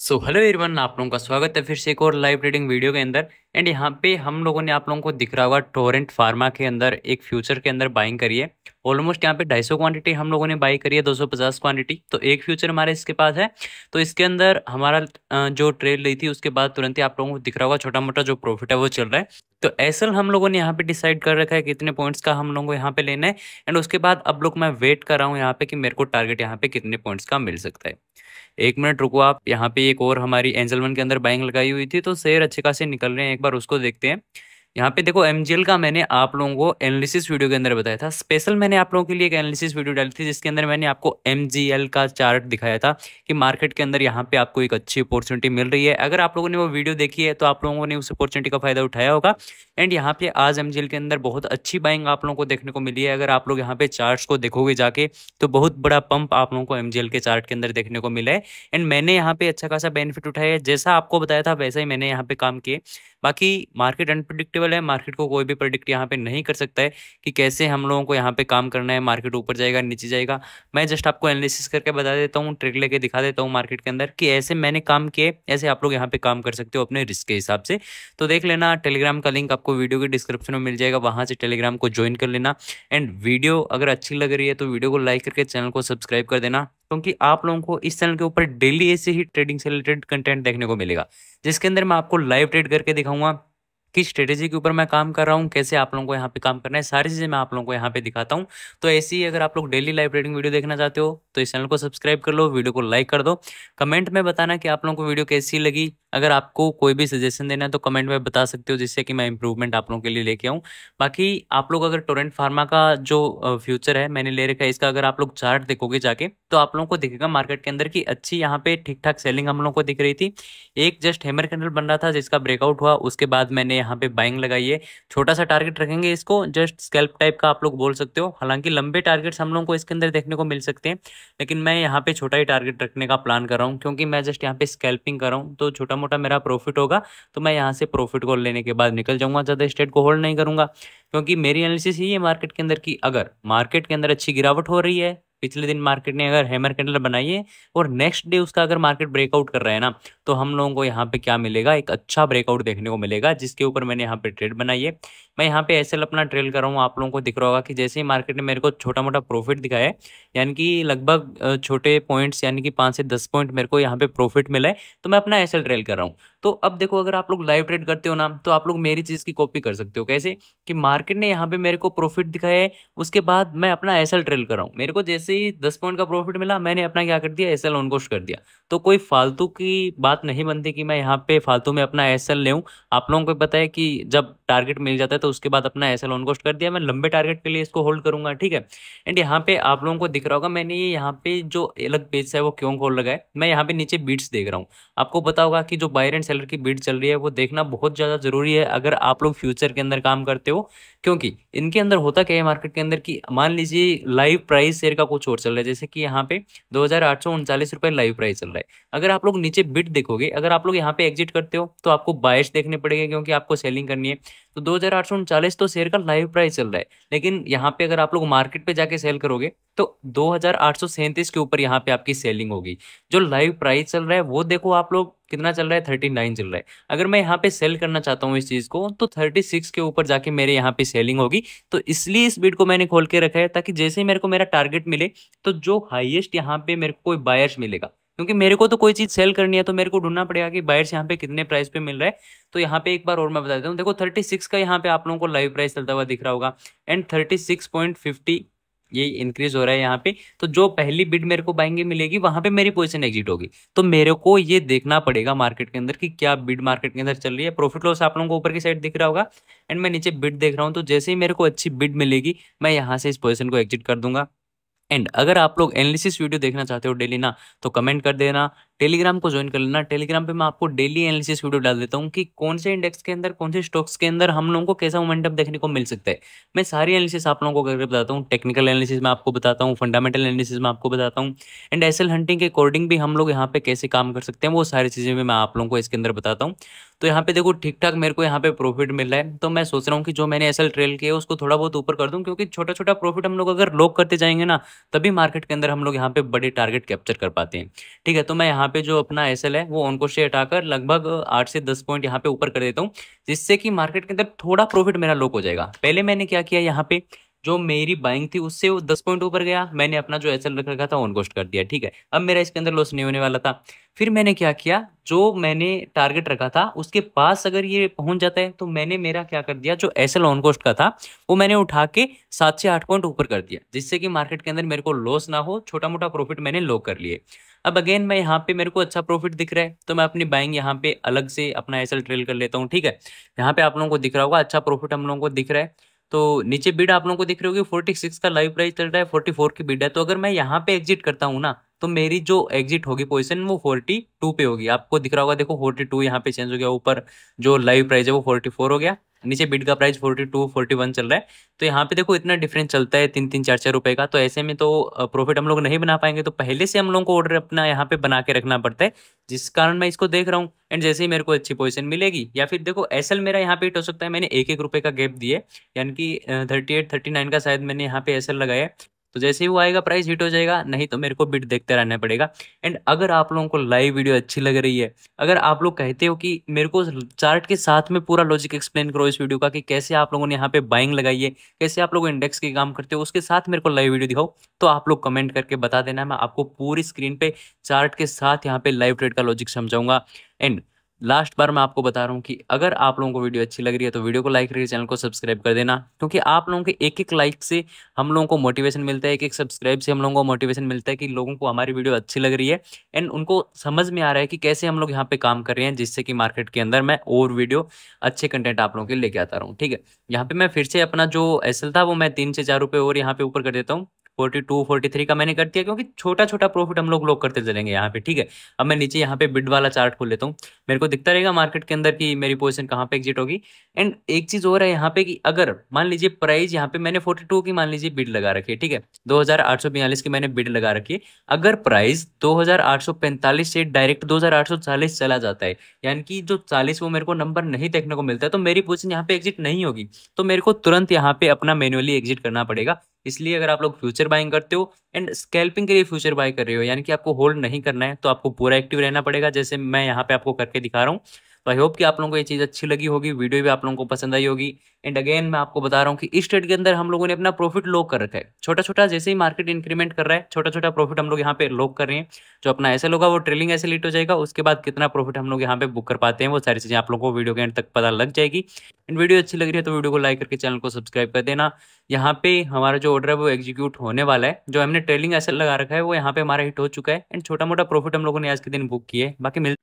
so hello everyone आप लोगों का स्वागत है फिर से एक और लाइव ट्रेडिंग वीडियो के अंदर एंड यहाँ पे हम लोगों ने आप लोगों को दिख रहा होगा टोरेंट फार्मा के अंदर एक फ्यूचर के अंदर बाइंग करी है ऑलमोस्ट यहाँ पे 250 क्वांटिटी हम लोगों ने बाई करी है 250 क्वांटिटी तो एक फ्यूचर हमारे इसके पास है तो इसके अंदर हमारा जो ट्रेड ली थी उसके बाद तुरंत ही आप लोगों को दिख रहा होगा छोटा मोटा जो प्रॉफिट है वो चल रहा है तो ऐसा हम लोगों ने यहाँ पे डिसाइड कर रखा है कितने पॉइंट्स का हम लोगों को यहाँ पे लेना है एंड उसके बाद अब लोग मैं वेट कर रहा हूँ यहाँ पे कि मेरे को टारगेट यहाँ पे कितने पॉइंट्स का मिल सकता है एक मिनट रुको आप यहाँ पे एक और हमारी एंजल वन के अंदर बाइंग लगाई हुई थी तो शेयर अच्छे खासे निकल रहे हैं एक बार उसको देखते हैं यहाँ पे देखो एम का मैंने आप लोगों को एनालिसिस वीडियो के अंदर बताया था स्पेशल मैंने आप लोगों के लिए एक एनालिसिस वीडियो डाली थी जिसके अंदर मैंने आपको एम का चार्ट दिखाया था कि मार्केट के अंदर यहाँ पे आपको एक अच्छी अपॉर्चुनिटी मिल रही है अगर आप लोगों ने वो वीडियो देखी है तो आप लोगों ने उस अपॉर्चुनिटी का फायदा उठाया होगा एंड यहाँ पे आज एम के अंदर बहुत अच्छी बाइंग आप लोगों को देखने को मिली है अगर आप लोग यहाँ पे चार्ट को देखोगे जाके तो बहुत बड़ा पंप आप लोगों को एम के चार्ट के अंदर देखने को मिला है एंड मैंने यहाँ पे अच्छा खासा बेनिफिट उठाया है जैसा आपको बताया था वैसा ही मैंने यहाँ पे काम किए बाकी मार्केट अनप्रडिक्टेबल अनप्रडिक्टेबल है मार्केट को कोई भी प्रोडिक्ट यहाँ पे नहीं कर सकता है कि कैसे हम लोगों को यहाँ पे काम करना है मार्केट ऊपर जाएगा नीचे जाएगा मैं जस्ट आपको एनालिसिस करके बता देता हूँ ट्रिक लेके दिखा देता हूँ मार्केट के अंदर कि ऐसे मैंने काम किए ऐसे आप लोग यहाँ पे काम कर सकते हो अपने रिस्क के हिसाब से तो देख लेना टेलीग्राम का लिंक आपको वीडियो के डिस्क्रिप्शन में मिल जाएगा वहाँ से टेलीग्राम को ज्वाइन कर लेना एंड वीडियो अगर अच्छी लग रही है तो वीडियो को लाइक करके चैनल को सब्सक्राइब कर देना क्योंकि आप लोगों को इस चैनल के ऊपर डेली ऐसे ही ट्रेडिंग से रिलेटेड कंटेंट देखने को मिलेगा जिसके अंदर मैं आपको लाइव ट्रेड करके दिखाऊंगा किस स्ट्रेटेजी के ऊपर मैं काम कर रहा हूँ कैसे आप लोगों को यहाँ पे काम करना है सारी चीज़ें मैं आप लोगों को यहाँ पे दिखाता हूँ तो ऐसे ही अगर आप लोग डेली लाइव ट्रेडिंग वीडियो देखना चाहते हो तो इस चैनल को सब्सक्राइब कर लो वीडियो को लाइक कर दो कमेंट में बताना कि आप लोगों को वीडियो कैसी लगी अगर आपको कोई भी सजेशन देना है तो कमेंट में बता सकते हो जिससे कि मैं इंप्रूवमेंट आप लोगों के लिए लेके आऊँ बाकी आप लोग अगर टोरेंट फार्मा का जो फ्यूचर है मैंने ले रखा है इसका अगर आप लोग चार्ट देखोगे जाके तो आप लोगों को दिखेगा मार्केट के अंदर की अच्छी यहाँ पे ठीक ठाक सेलिंग हम लोग को दिख रही थी एक जस्ट हेमर कैंडल बन रहा था जिसका ब्रेकआउट हुआ उसके बाद मैंने यहाँ पे बाइंग लगाई है छोटा सा टारगेट रखेंगे इसको जस्ट स्केल्प टाइप का आप लोग बोल सकते हो हालांकि लंबे टारगेट्स हम लोगों को इसके अंदर देखने को मिल सकते हैं लेकिन मैं यहाँ पे छोटा ही टारगेट रखने का प्लान कर रहा हूँ क्योंकि मैं जस्ट यहाँ पे स्केल्पिंग कर रहा हूँ तो छोटा मोटा मेरा प्रॉफिट होगा तो मैं यहाँ से प्रॉफिट को लेने के बाद निकल जाऊँगा ज़्यादा स्टेट को होल्ड नहीं करूँगा क्योंकि मेरी एनालिसिस यही है मार्केट के अंदर की अगर मार्केट के अंदर अच्छी गिरावट हो रही है पिछले दिन मार्केट ने अगर हैमर कैंडल बनाई है और नेक्स्ट डे उसका अगर मार्केट ब्रेकआउट कर रहा है ना तो हम लोगों को यहाँ पे क्या मिलेगा एक अच्छा ब्रेकआउट देखने को मिलेगा जिसके ऊपर मैंने यहाँ पे ट्रेड बनाई है मैं यहाँ पे ऐसे अपना ट्रेल कर रहा हूँ आप लोगों को दिख रहा होगा कि जैसे ही मार्केट ने मेरे को छोटा मोटा प्रॉफिट दिखाया है यानी कि लगभग छोटे पॉइंट्स यानी कि पाँच से दस पॉइंट मेरे को यहाँ पे प्रॉफिट मिला है तो मैं अपना ऐसे ट्रेल कर रहा हूँ तो अब देखो अगर आप लोग लाइव ट्रेड करते हो ना तो आप लोग मेरी चीज़ की कॉपी कर सकते हो कैसे कि मार्केट ने यहाँ पे मेरे को प्रॉफिट दिखाया है उसके बाद मैं अपना ऐसा ट्रेल कर रहा हूँ मेरे को जैसे से दस पॉइंट का प्रॉफिट मिला मैंने अपना क्या कर दिया एस एल ऑनकोश कर दिया तो कोई फालतू की बात नहीं बनती कि मैं यहाँ पे फालतू में अपना एस एल लेऊँ आप लोगों को पता है कि जब टारगेट मिल जाता है तो उसके बाद अपना एस एल ऑनकोश कर दिया मैं लंबे टारगेट के लिए इसको होल्ड करूंगा ठीक है एंड यहाँ पे आप लोगों को दिख रहा होगा मैंने ये यहाँ पे जो अलग पेज है वो क्यों खोल लगा है मैं यहाँ पे नीचे बीट्स देख रहा हूँ आपको पता होगा कि जो बायर एंड सेलर की बीट चल रही है वो देखना बहुत ज़्यादा जरूरी है अगर आप लोग फ्यूचर के अंदर काम करते हो क्योंकि इनके अंदर होता क्या है मार्केट के अंदर कि मान लीजिए लाइव प्राइस शेयर का कुछ और चल रहा है जैसे कि यहाँ पे दो रुपए लाइव प्राइस चल रहा है अगर आप लोग नीचे बिट देखोगे अगर आप लोग यहाँ पे एग्जिट करते हो तो आपको बायस देखने पड़ेगा क्योंकि आपको सेलिंग करनी है तो दो हजार आठ सौ उनचालीस तो शेयर का लाइव प्राइस चल रहा है लेकिन यहाँ पे अगर आप लोग मार्केट पे जाके सेल करोगे तो दो हजार आठ सौ सैंतीस के ऊपर यहाँ पे आपकी सेलिंग होगी जो लाइव प्राइस चल रहा है वो देखो आप लोग कितना चल रहा है थर्टी नाइन चल रहा है अगर मैं यहाँ पे सेल करना चाहता हूँ इस चीज़ को तो थर्टी सिक्स के ऊपर जाके मेरे यहाँ पे सेलिंग होगी तो इसलिए इस बीट को मैंने खोल के रखा है ताकि जैसे ही मेरे को मेरा टारगेट मिले तो जो हाइएस्ट यहाँ पे मेरे को कोई बायर्स मिलेगा क्योंकि मेरे को तो कोई चीज़ सेल करनी है तो मेरे को ढूंढना पड़ेगा कि बायर्स यहाँ पे कितने प्राइस पे मिल रहा है तो यहाँ पे एक बार और मैं बता देता हूँ देखो थर्टी सिक्स का यहाँ पे आप लोगों को लाइव प्राइस चलता हुआ दिख रहा होगा and thirty six point fifty ये इंक्रीज हो रहा है यहाँ पे तो जो पहली बिड मेरे को बाइंगे मिलेगी वहां पे मेरी पोजीशन एग्जिट होगी तो मेरे को ये देखना पड़ेगा मार्केट के अंदर कि क्या बिड मार्केट के अंदर चल रही है प्रॉफिट लॉस आप लोगों को ऊपर की साइड दिख रहा होगा एंड मैं नीचे बिड देख रहा हूँ तो जैसे ही मेरे को अच्छी बिड मिलेगी मैं यहाँ से इस पोजिशन को एग्जिट कर दूंगा एंड अगर आप लोग एनालिसिस वीडियो देखना चाहते हो डेली ना तो कमेंट कर देना टेलीग्राम को ज्वाइन कर लेना टेलीग्राम पे मैं आपको डेली एनालिसिस वीडियो डाल देता हूँ कि कौन से इंडेक्स के अंदर कौन से स्टॉक्स के अंदर हम लोगों को कैसा मोमेंटम देखने को मिल सकता है मैं सारी एनालिसिस आप लोगों को करके बताता हूँ टेक्निकल एनालिसिस मैं आपको बताता हूँ फंडामेंटल एनालिसिस मैं आपको बताता हूँ एंड एस हंटिंग के अकॉर्डिंग भी हम लोग यहाँ पे कैसे काम कर सकते हैं वो सारी चीज़ें भी मैं आप लोगों को इसके अंदर बताता हूँ तो यहाँ पे देखो ठीक ठाक मेरे को यहाँ पे प्रॉफिट मिल रहा है तो मैं सोच रहा हूँ कि जो मैंने एसएल ट्रेल किया उसको थोड़ा बहुत ऊपर कर दूँ क्योंकि छोटा छोटा प्रॉफिट हम लोग अगर लॉक करते जाएंगे ना तभी मार्केट के अंदर हम लोग यहाँ पे बड़े टारगेट कैप्चर कर पाते हैं ठीक है तो मैं यहाँ यहाँ पे जो अपना एस है वो ऑन कोस्ट से हटाकर लगभग आठ से दस पॉइंट यहाँ पे ऊपर कर देता हूँ जिससे कि मार्केट के अंदर थोड़ा प्रॉफिट मेरा लॉक हो जाएगा पहले मैंने क्या किया यहाँ पे जो मेरी बाइंग थी उससे वो दस पॉइंट ऊपर गया मैंने अपना जो एस रख रखा था ऑन कोस्ट कर दिया ठीक है अब मेरा इसके अंदर लॉस नहीं होने वाला था फिर मैंने क्या किया जो मैंने टारगेट रखा था उसके पास अगर ये पहुंच जाता है तो मैंने मेरा क्या कर दिया जो एस ऑन कोस्ट का था वो मैंने उठा के सात से आठ पॉइंट ऊपर कर दिया जिससे कि मार्केट के अंदर मेरे को लॉस ना हो छोटा मोटा प्रॉफिट मैंने लो कर लिए अब अगेन मैं यहाँ पे मेरे को अच्छा प्रॉफिट दिख रहा है तो मैं अपनी बाइंग यहाँ पे अलग से अपना एसल ट्रेल कर लेता हूँ ठीक है यहाँ पे आप लोगों को दिख रहा होगा अच्छा प्रॉफिट हम लोगों को दिख रहा है तो नीचे बिड आप लोगों को दिख रही होगी फोर्टी सिक्स का लाइव प्राइस चल रहा है फोर्टी फोर की बिड है तो अगर मैं यहाँ पे एग्जिट करता हूँ ना तो मेरी जो एग्जिट होगी पोजिशन वो फोर्टी टू पे होगी आपको दिख रहा होगा देखो फोर्टी टू यहाँ पे चेंज हो गया ऊपर जो लाइव प्राइस है वो फोर्टी फोर हो गया नीचे बिड का price forty two forty one चल रहा है तो यहाँ पे देखो इतना डिफरेंस चलता है तीन तीन चार चार रुपए का तो ऐसे में तो प्रॉफिट हम लोग नहीं बना पाएंगे तो पहले से हम लोग को ऑर्डर अपना यहाँ पे बना के रखना पड़ता है जिस कारण मैं इसको देख रहा हूँ एंड जैसे ही मेरे को अच्छी पोजिशन मिलेगी या फिर देखो एसल मेरा यहाँ पे हिट हो सकता है मैंने एक एक रुपए का गैप दिए यानी कि थर्टी एट थर्टी नाइन का शायद मैंने यहाँ पे एस लगाया तो जैसे ही वो आएगा प्राइस हिट हो जाएगा नहीं तो मेरे को बिट देखते रहना पड़ेगा एंड अगर आप लोगों को लाइव वीडियो अच्छी लग रही है अगर आप लोग कहते हो कि मेरे को चार्ट के साथ में पूरा लॉजिक एक्सप्लेन करो इस वीडियो का कि कैसे आप लोगों ने यहाँ पे बाइंग लगाई है कैसे आप लोग इंडेक्स के काम करते हो उसके साथ मेरे को लाइव वीडियो दिखाओ तो आप लोग कमेंट करके बता देना मैं आपको पूरी स्क्रीन पे चार्ट के साथ यहाँ पे लाइव ट्रेड का लॉजिक समझाऊंगा एंड लास्ट बार मैं आपको बता रहा हूँ कि अगर आप लोगों को वीडियो अच्छी लग रही है तो वीडियो को लाइक करिए चैनल को सब्सक्राइब कर देना क्योंकि आप लोगों के एक एक लाइक से हम लोगों को मोटिवेशन मिलता है एक एक सब्सक्राइब से हम लोगों को मोटिवेशन मिलता है कि लोगों को हमारी वीडियो अच्छी लग रही है एंड उनको समझ में आ रहा है कि कैसे हम लोग यहाँ पे काम कर रहे हैं जिससे कि मार्केट के अंदर मैं और वीडियो अच्छे कंटेंट आप लोगों के लेके आता रहा हूँ ठीक है यहाँ पे मैं फिर से अपना जो एसल था वो मैं तीन से चार रुपये और यहाँ पे ऊपर कर देता हूँ फोर्टी टू फोर्टी थ्री का मैंने कर दिया क्योंकि छोटा छोटा प्रॉफिट हम लोग लोग करते चलेंगे यहाँ पे ठीक है अब मैं नीचे यहाँ पे बिड वाला चार्ट खोल लेता हूँ मेरे को दिखता रहेगा मार्केट के अंदर की मेरी पोजिशन कहाँ पे एग्जिट होगी एंड एक चीज़ और है यहाँ पे कि अगर मान लीजिए प्राइस यहाँ पे मैंने फोर्टी टू की मान लीजिए बिड लगा रखी है ठीक है दो हजार आठ सौ बयालीस की मैंने बिड लगा रखी है अगर प्राइस दो हजार आठ सौ पैंतालीस से डायरेक्ट दो हजार आठ सौ चालीस चला जाता है यानी कि जो चालीस वो मेरे को नंबर नहीं देखने को मिलता है तो मेरी पोजिशन यहाँ पे एग्जिट नहीं होगी तो मेरे को तुरंत यहाँ पे अपना मैनुअली एग्जिट करना पड़ेगा इसलिए अगर आप लोग फ्यूचर बाइंग करते हो एंड स्कैल्पिंग के लिए फ्यूचर बाय कर रहे हो यानी कि आपको होल्ड नहीं करना है तो आपको पूरा एक्टिव रहना पड़ेगा जैसे मैं यहाँ पे आपको करके दिखा रहा हूँ तो आई होप कि आप लोगों को ये चीज़ अच्छी लगी होगी वीडियो भी आप लोगों को पसंद आई होगी एंड अगेन मैं आपको बता रहा हूँ कि इस ट्रेड के अंदर हम लोगों ने अपना प्रॉफिट लॉक कर रखा है छोटा छोटा जैसे ही मार्केट इंक्रीमेंट कर रहा है छोटा छोटा प्रॉफिट हम लोग यहाँ पे लॉक कर रहे हैं जो अपना ऐसे होगा वो ट्रेलिंग ऐसे लिट हो जाएगा उसके बाद कितना प्रॉफिट हम लोग यहाँ पे बुक कर पाते हैं वो सारी चीज़ें आप लोगों को वीडियो के एंड तक पता लग जाएगी एंड वीडियो अच्छी लग रही है तो वीडियो को लाइक करके चैनल को सब्सक्राइब कर देना यहाँ पे हमारा जो ऑर्डर है वो एग्जीक्यूट होने वाला है जो हमने ट्रेलिंग ऐसे लगा रखा है वो यहाँ पे हमारा हिट हो चुका है एंड छोटा मोटा प्रॉफिट हम लोगों ने आज के दिन बुक किया है बाकी मिल